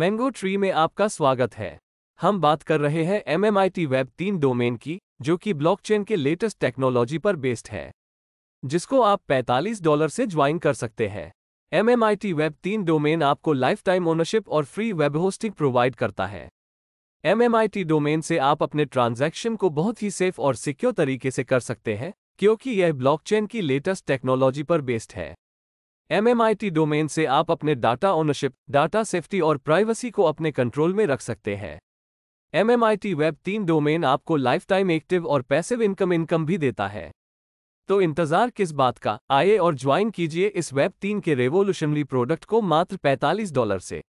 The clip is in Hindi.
मैंगो ट्री में आपका स्वागत है हम बात कर रहे हैं एमएमआईटी वेब तीन डोमेन की जो कि ब्लॉकचेन के लेटेस्ट टेक्नोलॉजी पर बेस्ड है जिसको आप 45 डॉलर से ज्वाइन कर सकते हैं एमएमआईटी वेब तीन डोमेन आपको लाइफ टाइम ओनरशिप और फ्री वेब होस्टिंग प्रोवाइड करता है एमएमआईटी डोमेन से आप अपने ट्रांजैक्शन को बहुत ही सेफ और सिक्योर तरीके से कर सकते हैं क्योंकि यह ब्लॉकचेन की लेटेस्ट टेक्नोलॉजी पर बेस्ड है एमएमआईटी डोमेन से आप अपने डाटा ओनरशिप डाटा सेफ्टी और प्राइवेसी को अपने कंट्रोल में रख सकते हैं एमएमआईटी वेब तीन डोमेन आपको लाइफ टाइम एक्टिव और पैसिव इनकम इनकम भी देता है तो इंतजार किस बात का आइए और ज्वाइन कीजिए इस वेब तीन के रेवोल्यूशनरी प्रोडक्ट को मात्र 45 डॉलर से